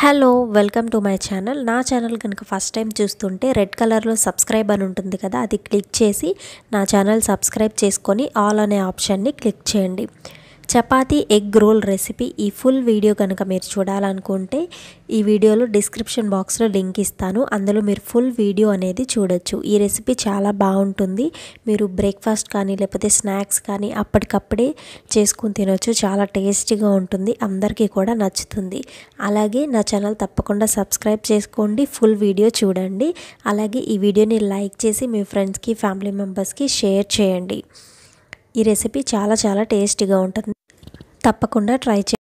hello welcome to my channel నా channel కనుక first time చూస్తుంటే రెడ్ కలర్లో సబ్స్క్రైబ్ అని ఉంటుంది కదా అది క్లిక్ చేసి నా ఛానల్ సబ్స్క్రైబ్ చేసుకొని ఆల్ అనే ఆప్షన్ని క్లిక్ చేయండి చపాతీ ఎగ్ రోల్ రెసిపీ ఈ ఫుల్ వీడియో కనుక మీరు చూడాలనుకుంటే ఈ వీడియోలో డిస్క్రిప్షన్ బాక్స్లో లింక్ ఇస్తాను అందులో మీరు ఫుల్ వీడియో అనేది చూడొచ్చు ఈ రెసిపీ చాలా బాగుంటుంది మీరు బ్రేక్ఫాస్ట్ కానీ లేకపోతే స్నాక్స్ కానీ అప్పటికప్పుడే చేసుకుని తినొచ్చు చాలా టేస్టీగా ఉంటుంది అందరికీ కూడా నచ్చుతుంది అలాగే నా ఛానల్ తప్పకుండా సబ్స్క్రైబ్ చేసుకోండి ఫుల్ వీడియో చూడండి అలాగే ఈ వీడియోని లైక్ చేసి మీ ఫ్రెండ్స్కి ఫ్యామిలీ మెంబర్స్కి షేర్ చేయండి ఈ రెసిపీ చాలా చాలా టేస్టీగా ఉంటుంది తప్పకుండా ట్రై చేయండి